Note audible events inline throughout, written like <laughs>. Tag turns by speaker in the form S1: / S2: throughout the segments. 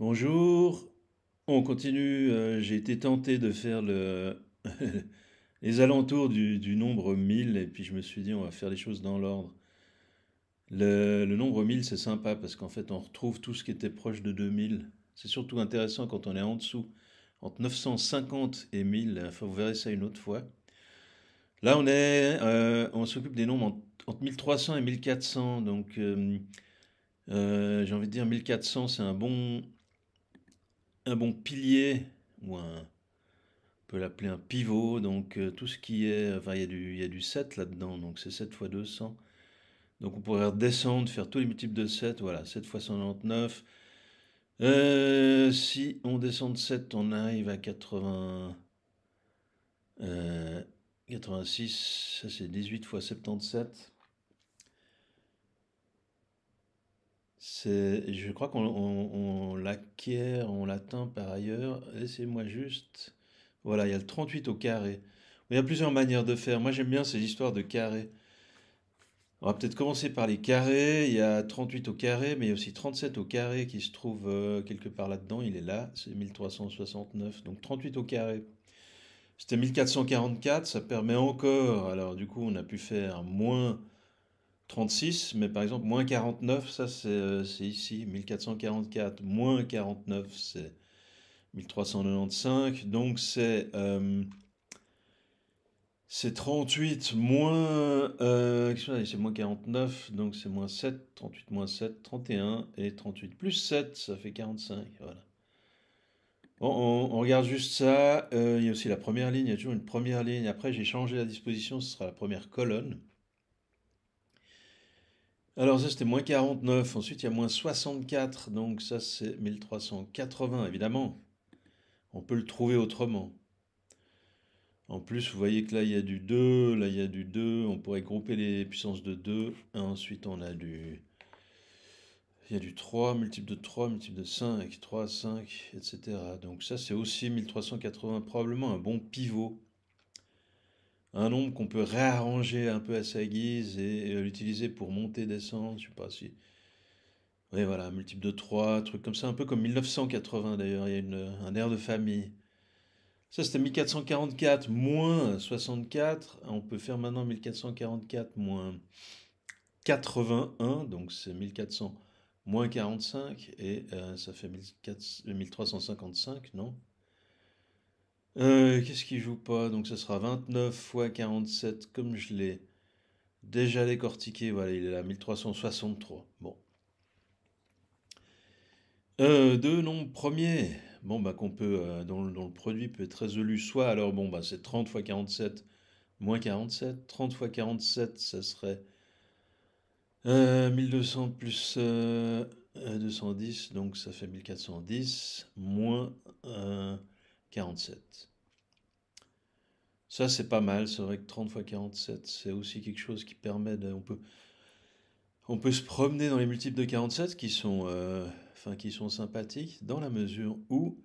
S1: Bonjour, on continue. Euh, j'ai été tenté de faire <laughs> les alentours du, nombre 1000 et puis je me suis dit on va faire les choses dans l'ordre. Le, nombre 1000 c'est sympa parce qu'en fait on retrouve tout ce qui était proche de 2000. C'est surtout intéressant quand on est en dessous, entre 950 et 1000. Enfin, vous verrez ça une autre fois. Là on est, euh, on s'occupe des nombres entre 1300 et 1400. Donc euh, j'ai envie de dire 1400 c'est un bon bon pilier ou un, on peut l'appeler un pivot. Donc euh, tout ce qui est, euh, enfin il y a du, il du 7 là-dedans, donc c'est 7 x 200. Donc on pourrait redescendre, faire tous les multiples de 7, voilà, 7 x 199. si on descend de 7, on arrive à 80, 86, euh, ça c'est 18 fois 77. je crois qu'on l'acquiert, on l'atteint par ailleurs. Laissez-moi juste. Voilà, il y a le 38 au carré. Il y a plusieurs manières de faire. Moi, j'aime bien ces histoires de carrés. On va peut-être commencer par les carrés. Il y a 38 au carré, mais il y a aussi 37 au carré qui se trouve euh, quelque part là-dedans. Il est là, c'est 1369. Donc 38 au carré. C'était 1444, ça permet encore. Alors, du coup, on a pu faire moins 36, mais par exemple, moins 49, ça c'est euh, ici, 1444, moins 49, c'est 1395, donc c'est 38 euh, moins, euh, moins 49, donc c'est moins 7, 38 moins 7, 31, et 38 plus 7, ça fait 45, voilà. Bon, on, regarde juste ça, il y a aussi la première ligne, il y a toujours une première ligne, après j'ai changé la disposition, ce sera la première colonne. Alors ça c'était moins 49, ensuite il y a moins 64, donc ça c'est 1380 évidemment. On peut le trouver autrement. En plus, vous voyez que là, il y a du 2, là, il y a du 2. On pourrait grouper les puissances de 2. Et ensuite, on a du... Il a du 3, multiple de 3, multiple de 5, 3, 5, etc. Donc ça, c'est aussi 1380, probablement un bon pivot un nombre qu'on peut réarranger un peu à sa guise et, l'utiliser pour monter, descendre, je sais pas si... Oui, voilà, multiple de 3, truc comme ça, un peu comme 1980 d'ailleurs, il y a un air de famille. Ça c'était 1444 moins 64, on peut faire maintenant 1444 moins 81, donc c'est 1400 moins 45, et euh, ça fait 1355, euh, non euh, qu'est-ce qui joue pas Donc ça sera 29 x 47 comme je l'ai déjà décortiqué. Voilà, il est là, 1363. Bon. Euh, deux nombres premiers bon, bah, qu'on peut, euh, dont, le produit peut être résolu soit, alors bon, bah, c'est 30 x 47 moins 47. 30 x 47, ça serait euh, 1200 plus 210, euh, donc ça fait 1410, moins 47. Ça, c'est pas mal. C'est vrai que 30 x 47, c'est aussi quelque chose qui permet de. On peut, on peut se promener dans les multiples de 47 qui sont, euh, enfin, qui sont sympathiques dans la mesure où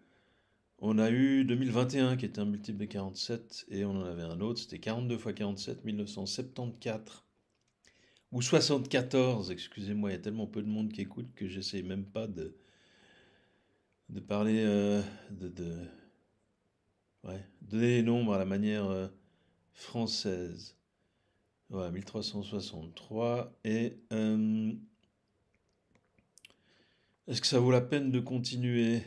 S1: on a eu 2021 qui était un multiple de 47 et on en avait un autre. C'était 42 x 47, 1974. Ou 74, excusez-moi, il y a tellement peu de monde qui écoute que j'essaye même pas de, de parler euh, de Ouais. Donner les nombres à la manière euh, française. Voilà, 1363. Et euh, est-ce que ça vaut la peine de continuer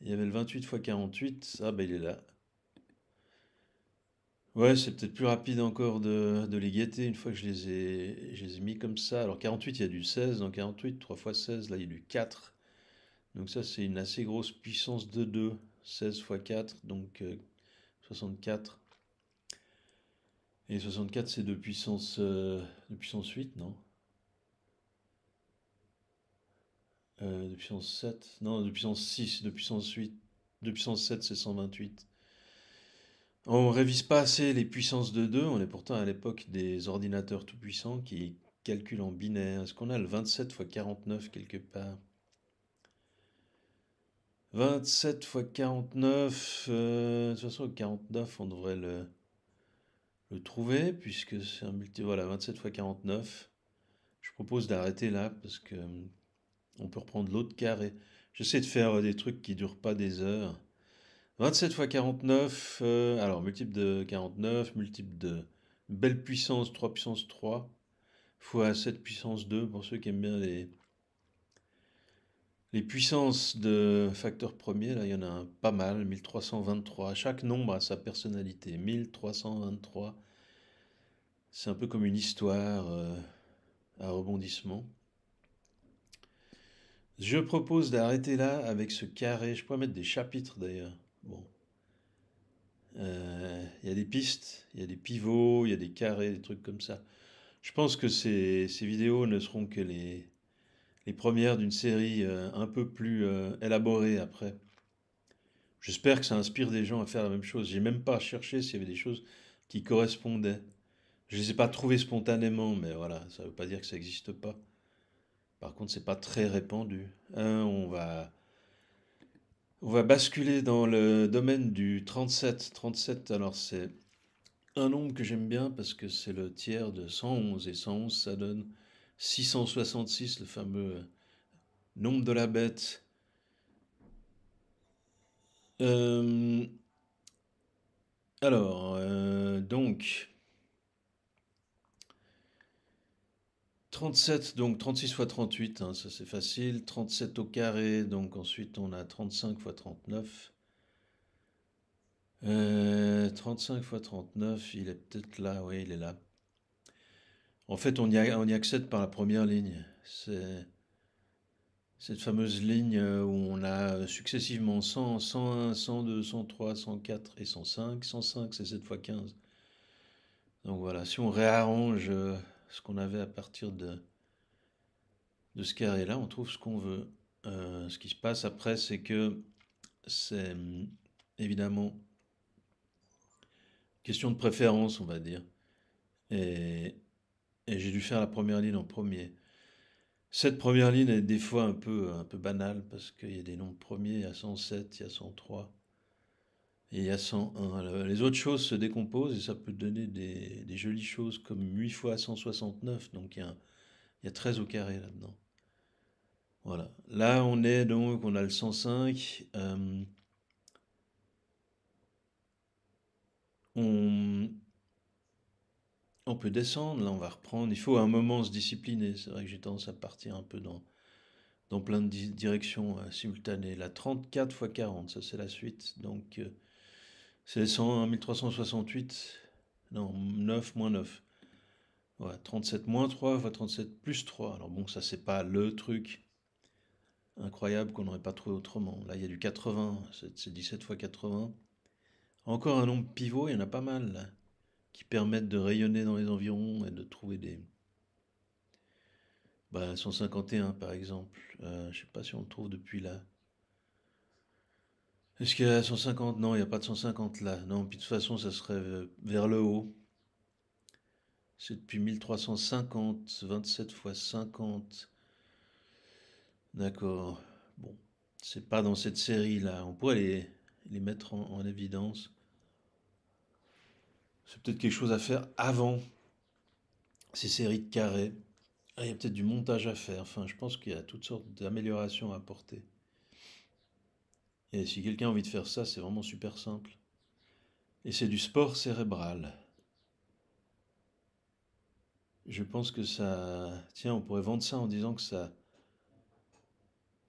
S1: Il y avait le 28 x 48. Ah, ben il est là. Ouais, c'est peut-être plus rapide encore de, les guetter une fois que je les, ai, je les ai mis comme ça. Alors 48, il y a du 16 dans 48, 3 x 16, là il y a du 4. Donc ça c'est une assez grosse puissance de 2. 16 x 4, donc 64. Euh, Et 64, c'est 2 puissance, de puissance 8, non euh, De puissance 7 Non, 2 puissance 6, de puissance 8. 2 puissance 7, c'est 128. On ne révise pas assez les puissances de 2. On est pourtant à l'époque des ordinateurs tout-puissants qui calculent en binaire. Est-ce qu'on a le 27 x 49 quelque part 27 fois 49, euh, de toute façon 49 on devrait le, le trouver puisque c'est un multi... Voilà, 27 fois 49. Je propose d'arrêter là parce que euh, on peut reprendre l'autre carré. J'essaie de faire des trucs qui ne durent pas des heures. 27 fois 49, euh, alors multiple de 49, multiple de belle puissance 3 puissance 3 fois 7 puissance 2 pour ceux qui aiment bien les, les puissances de facteurs premiers, là, il y en a pas mal, 1323. Chaque nombre a sa personnalité. 1323, c'est un peu comme une histoire euh, à rebondissement. Je propose d'arrêter là avec ce carré. Je pourrais mettre des chapitres d'ailleurs. Bon. Euh, il y a des pistes, il y a des pivots, il y a des carrés, des trucs comme ça. Je pense que ces vidéos ne seront que les, les premières d'une série euh, un peu plus euh, élaborée après. J'espère que ça inspire des gens à faire la même chose. J'ai même pas cherché s'il y avait des choses qui correspondaient. Je les ai pas trouvées spontanément, mais voilà, ça veut pas dire que ça n'existe pas. Par contre, c'est pas très répandu. Hein, on va on va basculer dans le domaine du 37. 37, alors c'est un nombre que j'aime bien parce que c'est le tiers de 111 et 111 ça donne 666, le fameux euh, nombre de la bête. Euh, alors, euh, donc, 37, donc 36 fois 38, hein, ça c'est facile. 37 au carré, donc ensuite on a 35 fois 39. 35 fois 39, il est peut-être là, oui, il est là. En fait, on y, on y accède par la première ligne. C'est cette fameuse ligne euh, où on a successivement 100, 101, 102, 103, 104 et 105. 105, c'est 7 fois 15. Donc voilà, si on réarrange euh, ce qu'on avait à partir de, de ce carré-là, on trouve ce qu'on veut. Euh, ce qui se passe après, c'est que c'est hum, évidemment question de préférence, on va dire. Et et j'ai dû faire la première ligne en premier. Cette première ligne est des fois un peu, euh, un peu banale parce qu'il y a des nombres premiers, il y a 107, il y a 103 et il y a 101. Les autres choses se décomposent et ça peut donner des, jolies choses comme 8 fois 169, donc il y a, 13 au carré là-dedans. Voilà. Là, on est donc, on a le 105. Euh, on, on peut descendre, là on va reprendre. Il faut un moment se discipliner. C'est vrai que j'ai tendance à partir un peu dans, dans plein de directions euh, simultanées. La 34 x 40, ça c'est la suite. Donc euh, c'est 1368, non, 9 moins 9. 37 moins 3 fois 37 plus 3. Alors bon, ça c'est pas le truc incroyable qu'on n'aurait pas trouvé autrement. Là il y a du 80, c'est 17 x 80. Encore un nombre pivot, il y en a pas mal. Là qui permettent de rayonner dans les environs et de trouver des. 151 bah, par exemple. Euh, je sais pas si on trouve depuis là. Est-ce qu'il y a 150 Non, il n'y a pas de 150 là. Non, puis de toute façon, ça serait vers le haut. C'est depuis 1350, 27 fois 50. D'accord. Bon, c'est pas dans cette série là. On pourrait les, les mettre en évidence. C'est peut-être quelque chose à faire avant ces séries de carrés. Ah, il y a peut-être du montage à faire. Enfin, je pense qu'il y a toutes sortes d'améliorations à apporter. Et si quelqu'un a envie de faire ça, c'est vraiment super simple. Et c'est du sport cérébral. Je pense que ça... Tiens, on pourrait vendre ça en disant que ça...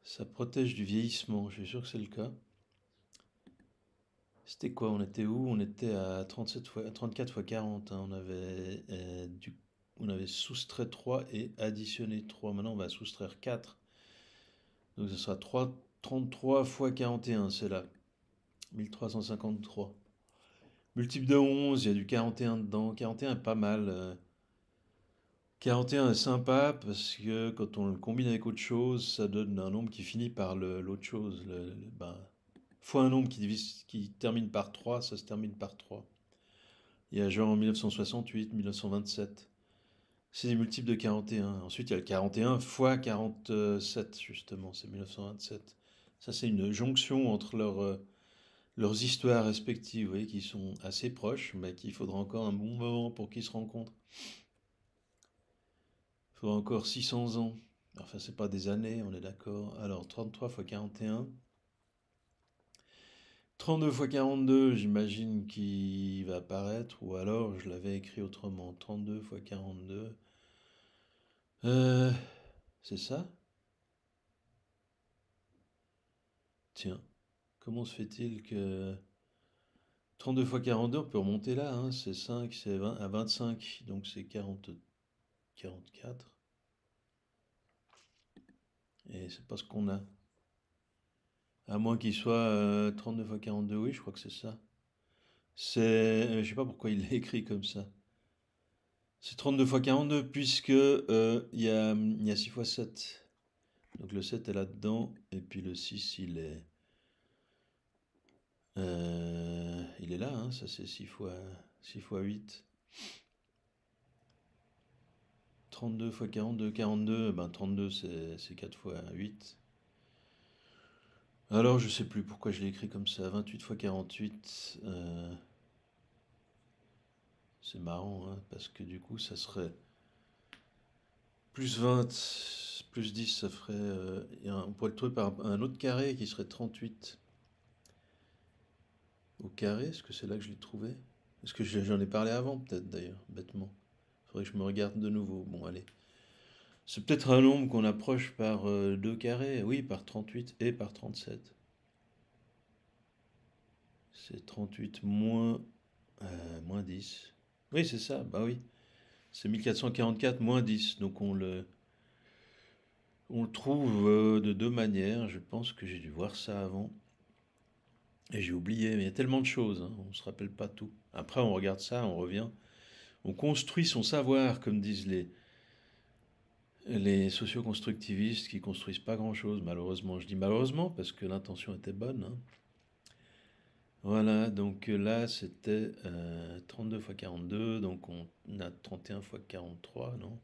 S1: Ça protège du vieillissement. Je suis sûr que c'est le cas. C'était quoi On était où On était à 37 34 fois 40. Hein. On, avait, euh, on avait soustrait 3 et additionné 3. Maintenant, on va soustraire 4. Donc, ce sera 3, 33 fois 41, c'est là. 1353. Multiple de 11, il y a du 41 dedans. 41 est pas mal. 41 euh. est sympa parce que quand on le combine avec autre chose, ça donne un nombre qui finit par l'autre chose. ben, fois un nombre qui, qui termine par 3, ça se termine par 3. Il y a genre en 1968, 1927. C'est des multiples de 41. Ensuite, il y a le 41 fois 47, justement, c'est 1927. Ça, c'est une jonction entre leurs, euh, leurs histoires respectives, vous voyez, qui sont assez proches, mais qu'il faudra encore un bon moment pour qu'ils se rencontrent. Il faudra encore 600 ans. Enfin, c'est pas des années, on est d'accord. Alors, 33 fois 41, 32 x 42, j'imagine qu'il va apparaître, ou alors je l'avais écrit autrement. 32 x 42. c'est ça Tiens, comment se fait-il que... 32 x 42, on peut remonter là, hein, c'est 5, c'est 20, à 25, donc c'est 44. Et c'est pas ce qu'on a. À moins qu'il soit 32 x 42, oui, je crois que c'est ça. C'est, euh, je sais pas pourquoi il l'a <laughs> écrit comme ça. C'est 32 fois 42 puisque euh, il y, a, 6 x 7. Donc le 7 est là-dedans et puis le 6 il est... Euh, il est là, hein. ça c'est 6 fois, 8. 32 x 42, 42, ben 32 c'est 4 fois 8. Alors, je sais plus pourquoi je l'ai écrit comme ça. 28 x 48. C'est marrant, hein, parce que du coup, ça serait plus 20, plus 10, ça ferait. Euh, on pourrait le trouver par un autre carré qui serait 38. Au carré, est-ce que c'est là que je l'ai trouvé Est-ce que j'en ai parlé avant, peut-être d'ailleurs, bêtement Faudrait que je me regarde de nouveau. Bon, allez. C'est peut-être un nombre qu'on approche par 2 euh, carrés, oui, par 38 et par 37. C'est 38 moins, euh, moins 10. Oui, c'est ça, bah oui. C'est 1444 moins 10, donc on le, on le trouve euh, de deux manières. Je pense que j'ai dû voir ça avant. Et j'ai oublié, mais il y a tellement de choses, hein. on ne se rappelle pas tout. Après, on regarde ça, on revient. On construit son savoir, comme disent les, les socioconstructivistes qui construisent pas grand-chose, malheureusement. Je dis malheureusement parce que l'intention était bonne. Hein. Voilà, donc euh, là c'était 32 x 42, donc on a 31 x 43, non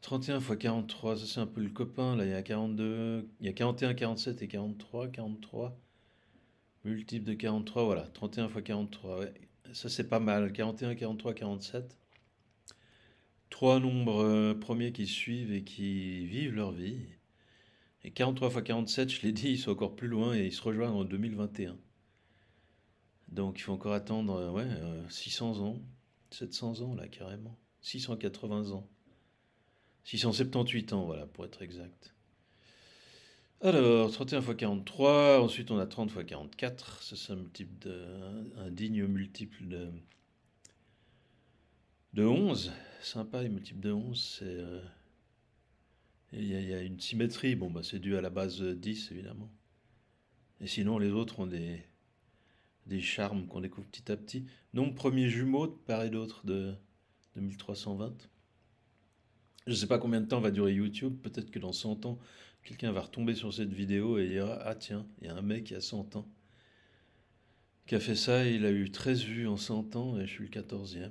S1: 31 x 43, ça c'est un peu le copain, là il y a 42, il y a 41, 47 et 43, 43, multiple de 43, voilà, 31 x 43, ça c'est pas mal, 41, 43, 47, trois nombres euh, premiers qui suivent et qui vivent leur vie. Et 43 x 47, je l'ai dit, ils sont encore plus loin et ils se rejoignent en 2021. Donc il faut encore attendre euh, ouais, 600 euh, ans, 700 ans là carrément, 680 ans. 678 ans, voilà, pour être exact. Alors, 31 x 43, ensuite on a 30 x 44, ça c'est un, de, un digne multiple de, de 11. Sympa, les multiples de 11, c'est. Euh, il y, a une symétrie, bon, bah, c'est dû à la base 10, euh, évidemment. Et sinon, les autres ont des, charmes qu'on découvre petit à petit. donc premier jumeau de part et d'autre de, de 1320. Je ne sais pas combien de temps va durer YouTube, peut-être que dans 100 ans, quelqu'un va retomber sur cette vidéo et dira Ah tiens, il y a un mec qui a 100 ans, qui a fait ça et il a eu 13 vues en 100 ans et je suis le 14e.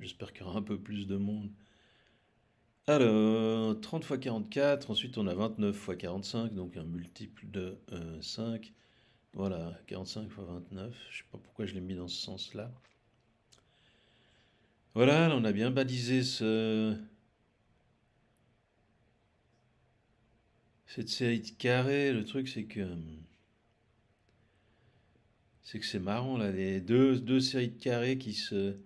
S1: J'espère qu'il y aura un peu plus de monde. Alors, 30 x 44, ensuite on a 29 x 45, donc un multiple de 5. Euh, voilà, 45 x 29, je ne sais pas pourquoi je l'ai mis dans ce sens-là. Voilà, on a bien balisé ce... cette série de carrés. Le truc, c'est que... Hum, c'est que c'est marrant, là, les deux, deux séries de carrés qui se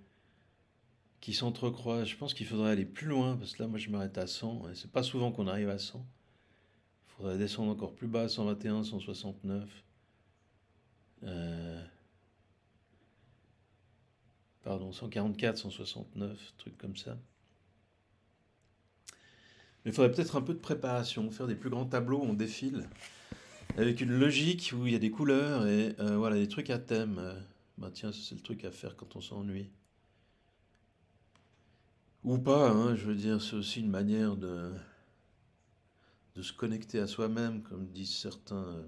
S1: qui s'entrecroisent. Je pense qu'il faudrait aller plus loin, parce que là, moi, je m'arrête à 100, et c'est pas souvent qu'on arrive à 100. Il faudrait descendre encore plus bas, 121, 169. Euh, pardon, 144, 169, truc comme ça. il faudrait peut-être un peu de préparation, faire des plus grands tableaux, on défile, avec une logique où il y a des couleurs et euh, voilà, des trucs à thème. Euh, bah, tiens, c'est le truc à faire quand on s'ennuie. Ou pas, hein, je veux dire, c'est aussi une manière de, se connecter à soi-même, comme disent certains,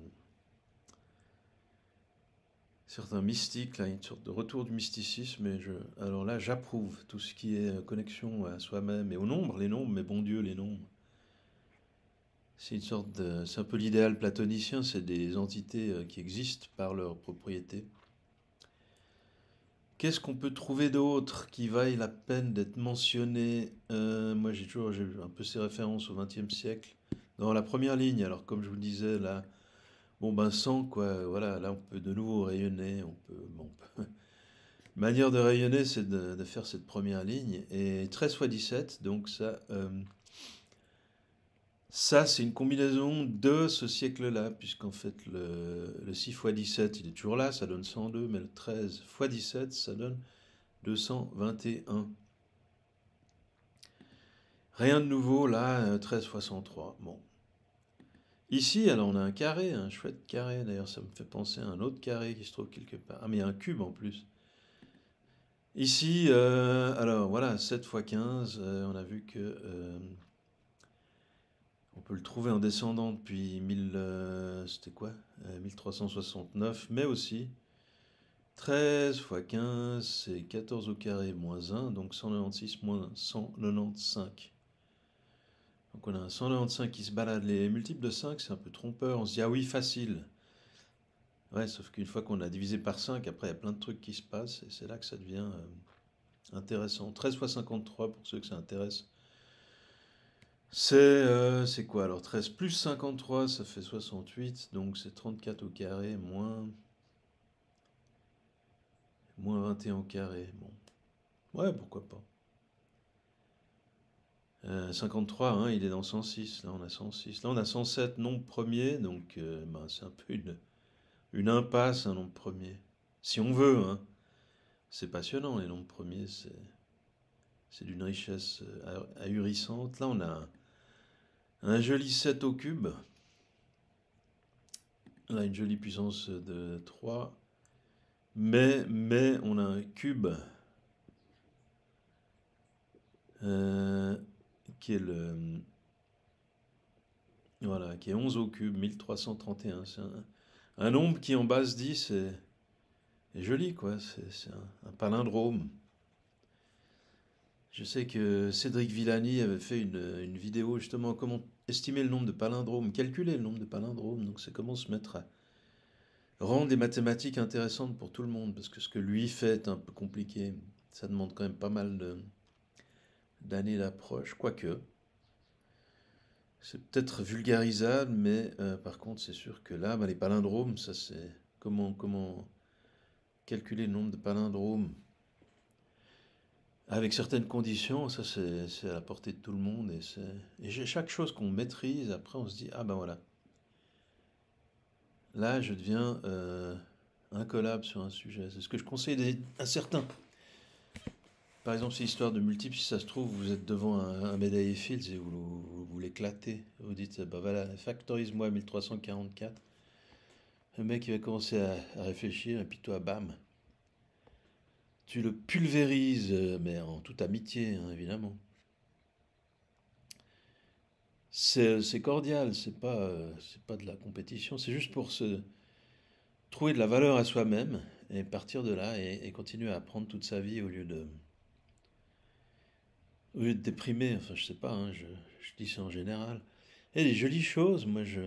S1: certains mystiques, là, une sorte de retour du mysticisme. Et je, alors là, j'approuve tout ce qui est euh, connexion à soi-même et au nombre, les nombres, mais bon Dieu, les nombres. C'est une sorte de, c'est un peu l'idéal platonicien, c'est des entités euh, qui existent par leurs propriétés. Qu'est-ce qu'on peut trouver d'autre qui vaille la peine d'être mentionné euh, Moi, j'ai toujours un peu ces références au XXe siècle. Dans la première ligne, alors comme je vous le disais, là, bon ben sans quoi, voilà, là on peut de nouveau rayonner, on peut, bon, <laughs> manière de rayonner, c'est de, faire cette première ligne. Et 13 x 17, donc ça, euh, ça, c'est une combinaison de ce siècle-là, puisqu'en fait, le, 6 x 17, il est toujours là, ça donne 102, mais le 13 x 17, ça donne 221. Rien de nouveau, là, 13 x 103. Bon. Ici, alors, on a un carré, un chouette carré. D'ailleurs, ça me fait penser à un autre carré qui se trouve quelque part. Ah, mais il y un cube en plus. Ici, euh, alors, voilà, 7 x 15, on a vu que... Euh, peut le trouver en descendant depuis 1000, euh, c'était quoi 1369, euh, mais aussi 13 x 15, c'est 14 au carré moins 1, donc 196 moins 195. Donc on a un 195 qui se balade. Les multiples de 5, c'est un peu trompeur. On se dit, ah oui, facile. Ouais, sauf qu'une fois qu'on a divisé par 5, après, il y a plein de trucs qui se passent, et c'est là que ça devient euh, intéressant. 13 x 53, pour ceux que ça intéresse, euh, c'est quoi alors 13 plus 53, ça fait 68, donc c'est 34 au carré moins moins 21 au carré. Ouais, pourquoi pas. 53, euh, hein, il est dans 106. Là, on a 106. Là, on a 107 nombres premiers, donc euh, ben, c'est un peu une, une impasse, un nombre premier. Si on veut, hein. C'est passionnant, les nombres premiers, c'est d'une richesse ahurissante. Là, on a un joli 7 au cube. là une jolie puissance de 3. Mais, mais, on a un cube euh, qui est le... Voilà, qui est 11 au cube, 1331. C'est un, nombre qui en base 10 est, joli, quoi. C'est un palindrome. Je sais que Cédric Villani avait fait une, vidéo justement comment estimer le nombre de palindromes, calculer le nombre de palindromes, donc c'est comment se mettre à rendre des mathématiques intéressantes pour tout le monde, parce que ce que lui fait est un peu compliqué, ça demande quand même pas mal d'années d'approche, quoique. C'est peut-être vulgarisable, mais euh, par contre c'est sûr que là, bah, les palindromes, ça c'est comment, comment calculer le nombre de palindromes avec certaines conditions, ça c'est à la portée de tout le monde. Et, chaque chose qu'on maîtrise, après on se dit, ah ben voilà, là je deviens euh, incollable sur un sujet. C'est ce que je conseille à certains. Par exemple, c'est l'histoire de multiples, si ça se trouve, vous êtes devant un, médaillé Fields et vous, l'éclatez. Vous dites, bah voilà, factorise-moi 1344. Le mec, il va commencer à réfléchir, et puis toi, bam, tu le pulvérises, mais en toute amitié, hein, évidemment. C'est cordial, c'est pas, pas de la compétition, c'est juste pour se trouver de la valeur à soi-même et partir de là et, continuer à apprendre toute sa vie au lieu de, au lieu de déprimer, enfin je sais pas, hein, je, dis ça en général. Et des jolies choses, moi je,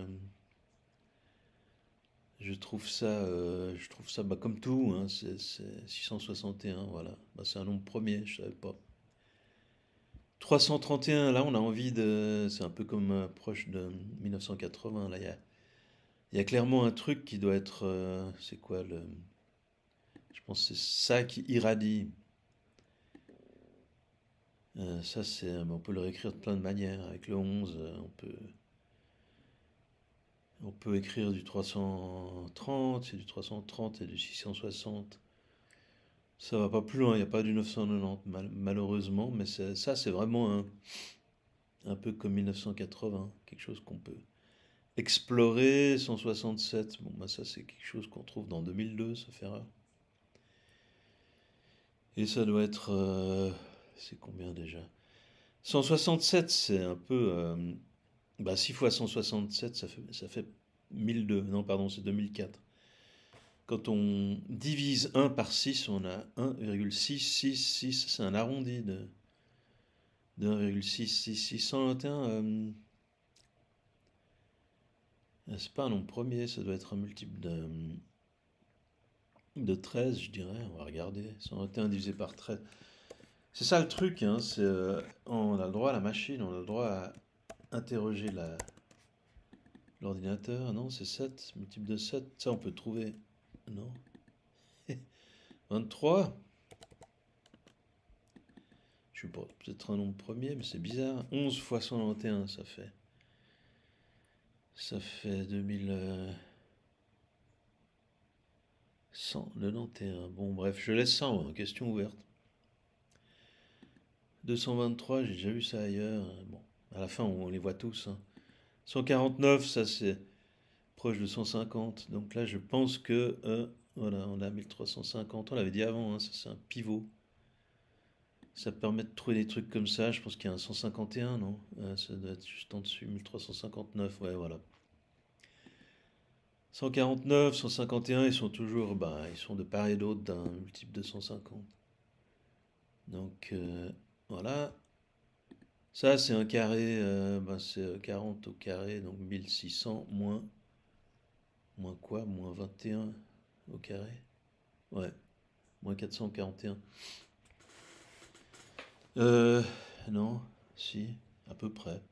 S1: je trouve ça, euh, je trouve ça bah, comme tout, hein, c'est 661, voilà. Bah, c'est un nombre premier, je ne savais pas. 331, là on a envie de... C'est un peu comme euh, proche de 1980, là il y a, clairement un truc qui doit être... Euh, c'est quoi le... Je pense que c'est ça qui irradie. ça c'est... on peut le réécrire de plein de manières. Avec le 11, on peut... On peut écrire du 330, c'est du 330 et du 660. Ça va pas plus loin, il n'y a pas du 990 malheureusement, mais ça c'est vraiment un, peu comme 1980, quelque chose qu'on peut explorer. 167, bon bah ça c'est quelque chose qu'on trouve dans 2002, ça fait rare. Et ça doit être... Euh, c'est combien déjà 167, c'est un peu... Euh, 6 bah, fois 167, ça fait, ça fait Non, pardon, c'est 2004. Quand on divise 1 par 6, on a 1,666. C'est un arrondi de, 1,666. 121 euh, ah, c'est pas un nombre premier, ça doit être un multiple de, 13, je dirais. On va regarder. 121 divisé par 13. C'est ça le truc, hein, euh, on a le droit à la machine, on a le droit à, interroger l'ordinateur. Non, c'est 7, multiple de 7. Ça, on peut trouver. Non. 23. <laughs> Je suis peut-être un nombre premier, mais c'est bizarre. 11 fois 191, ça fait. Ça fait 2191. Euh, bon, bref, je laisse ça en question ouverte. 223, j'ai déjà vu ça ailleurs. Bon. À la fin, on les voit tous. 149, hein. ça c'est proche de 150. Donc là, je pense que. Euh, voilà, on a 1350. On l'avait dit avant, hein, ça c'est un pivot. Ça permet de trouver des trucs comme ça. Je pense qu'il y a un 151, non euh, Ça doit être juste en dessus, 1359. Ouais, voilà. 149, 151, ils sont toujours, bah, ils sont de part et d'autre d'un multiple de 150. Donc euh, voilà, ça, c'est un carré, euh, ben, c'est 40 euh, au carré, donc 1600 moins, moins quoi Moins 21 au carré Ouais, moins 441. Euh, non, si, à peu près.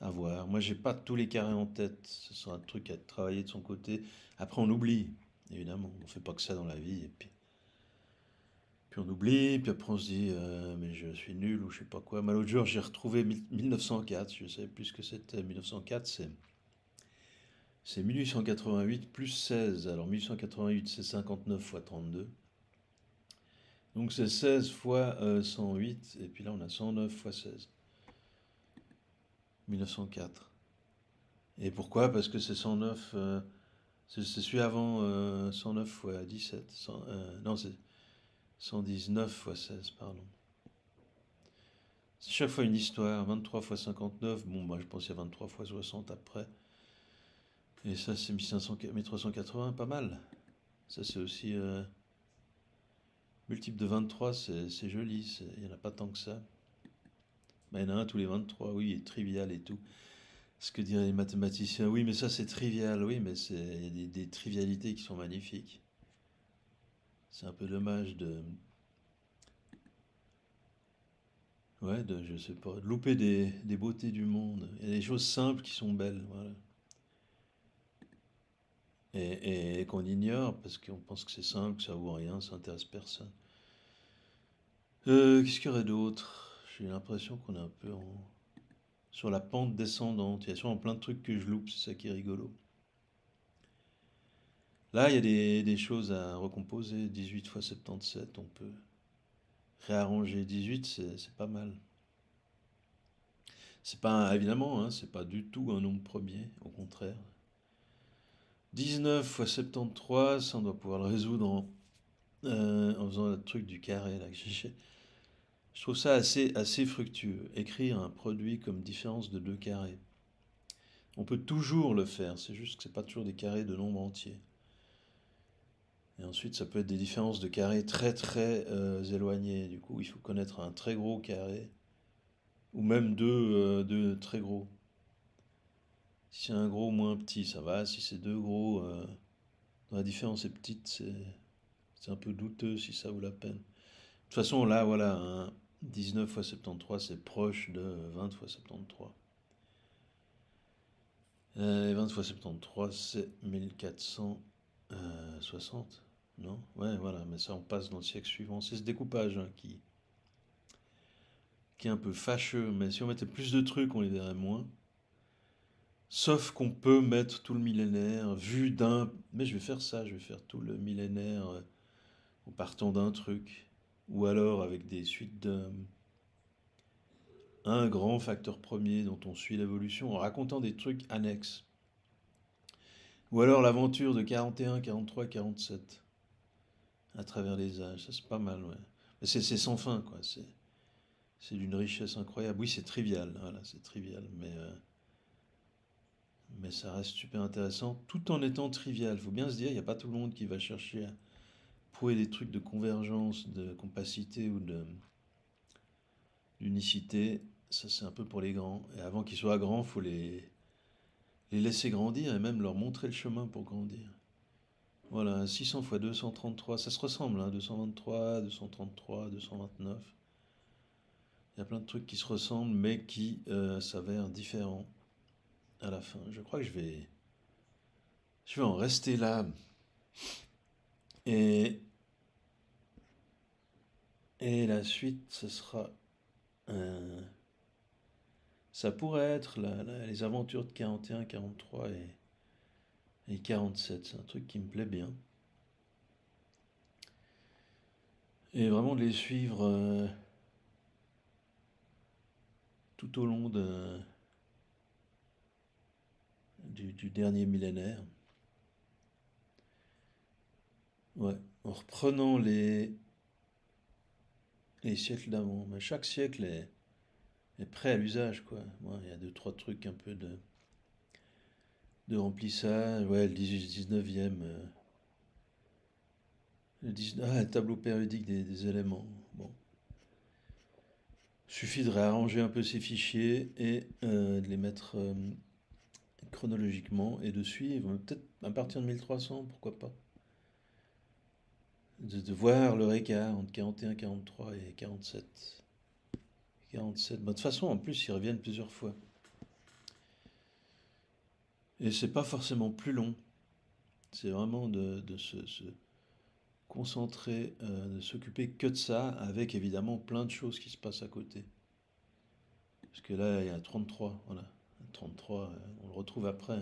S1: À voir. Moi, j'ai pas tous les carrés en tête. Ce sera un truc à travailler de son côté. Après, on oublie, évidemment. On fait pas que ça dans la vie. Et puis, puis on oublie, puis après on se dit, euh, mais je suis nul ou je sais pas quoi. Mais l'autre jour, j'ai retrouvé 1904, je ne sais plus ce que c'était. 1904, c'est. 1888 plus 16. Alors 1888, c'est 59 fois 32. Donc c'est 16 fois 108, euh, et puis là on a 109 fois 16. 1904. Et pourquoi Parce que c'est 109, euh, c'est celui avant 109 fois 17. non, c'est 119 fois 16, pardon. C'est chaque fois une histoire. 23 fois 59, bon, moi bah, je pensais à 23 fois 60 après. Et ça, c'est 1380, pas mal. Ça, c'est aussi. Euh, multiple de 23, c'est joli. Il n'y en a pas tant que ça. Bah, il y en a un tous les 23, oui, et trivial et tout. Ce que diraient les mathématiciens, oui, mais ça, c'est trivial, oui, mais c'est des trivialités qui sont magnifiques. C'est un peu dommage de. Ouais, de, je sais pas, de louper des, beautés du monde. Il y a des choses simples qui sont belles, voilà. Et, qu'on ignore parce qu'on pense que c'est simple, que ça vaut rien, ça intéresse personne. Euh, qu'est-ce qu'il y aurait d'autre J'ai l'impression qu'on est un peu sur la pente descendante. Il y a souvent plein de trucs que je loupe, c'est ça qui est rigolo. Là, il y a des, choses à recomposer. 18 x 77, on peut réarranger 18, c'est pas mal. C'est pas, évidemment, hein, c'est pas du tout un nombre premier, au contraire. 19 x 73, ça on doit pouvoir le résoudre en, euh, faisant le truc du carré. Là, je trouve ça assez, assez fructueux. Écrire un produit comme différence de deux carrés. On peut toujours le faire, c'est juste que ce n'est pas toujours des carrés de nombres entiers. Et ensuite, ça peut être des différences de carrés très très euh, éloignées. Du coup, il faut connaître un très gros carré, ou même euh, deux, très gros. Si c'est un gros ou moins petit, ça va. Si c'est deux gros, euh, la différence est petite, c'est un peu douteux si ça vaut la peine. De toute façon, là, voilà, 19 x 73, c'est proche de 20 x 73. Et 20 x 73, c'est 1400. 60 euh, Non Ouais, voilà, mais ça, on passe dans le siècle suivant. C'est ce découpage hein, qui, qui est un peu fâcheux, mais si on mettait plus de trucs, on les verrait moins. Sauf qu'on peut mettre tout le millénaire vu d'un. Mais je vais faire ça, je vais faire tout le millénaire euh, en partant d'un truc. Ou alors avec des suites d'un grand facteur premier dont on suit l'évolution en racontant des trucs annexes. Ou alors l'aventure de 41, 43, 47 à travers les âges. Ça, c'est pas mal, ouais. Mais c'est sans fin, quoi. C'est d'une richesse incroyable. Oui, c'est trivial, voilà, c'est trivial, mais, euh, mais ça reste super intéressant tout en étant trivial. Il faut bien se dire, il n'y a pas tout le monde qui va chercher à prouver des trucs de convergence, de compacité ou de d'unicité. Ça, c'est un peu pour les grands. Et avant qu'ils soient grands, faut les les laisser grandir et même leur montrer le chemin pour grandir. Voilà, 600 fois 233, ça se ressemble, hein, 223, 233, 229. Il y a plein de trucs qui se ressemblent, mais qui euh, s'avèrent différents à la fin. Je crois que je vais, je vais en rester là. Et, et la suite, ce sera ça pourrait être les aventures de 41, 43 et, 47. C'est un truc qui me plaît bien. Et vraiment de les suivre euh, tout au long du, du dernier millénaire. Ouais, en reprenant les, les siècles d'avant. Mais chaque siècle est prêt à l'usage, quoi. moi il y a deux, trois trucs un peu de, de remplissage. Ouais, le 19e. Euh, ah, le tableau périodique des, éléments. Bon. Suffit de réarranger un peu ces fichiers et euh, de les mettre euh, chronologiquement et de suivre. Peut-être à partir de 1300, pourquoi pas. De, voir le écart entre 41, 43 et 47. 47. de toute façon, en plus, ils reviennent plusieurs fois. Et c'est pas forcément plus long. C'est vraiment de, se, concentrer, euh, de s'occuper que de ça, avec évidemment plein de choses qui se passent à côté. Parce que là, il y a 33, voilà. 33, euh, on le retrouve après.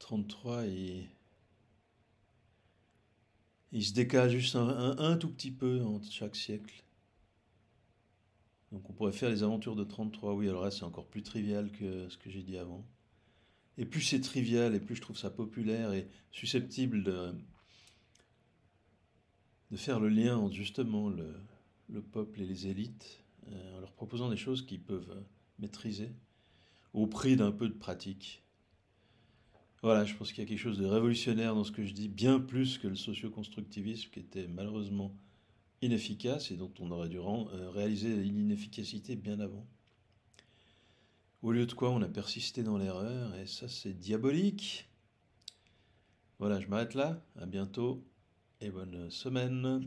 S1: 33, hein. et il se décale juste un, tout petit peu entre chaque siècle. Donc on pourrait faire les aventures de 33, oui, alors là c'est encore plus trivial que ce que j'ai dit avant. Et plus c'est trivial, et plus je trouve ça populaire et susceptible de, faire le lien entre justement le, peuple et les élites, euh, en leur proposant des choses qu'ils peuvent euh, maîtriser, au prix d'un peu de pratique. Voilà, je pense qu'il y a quelque chose de révolutionnaire dans ce que je dis, bien plus que le socioconstructivisme qui était malheureusement inefficace et dont on aurait dû euh, réaliser l'inefficacité bien avant. Au lieu de quoi on a persisté dans l'erreur et ça c'est diabolique. Voilà, je m'arrête là, à bientôt et bonne semaine.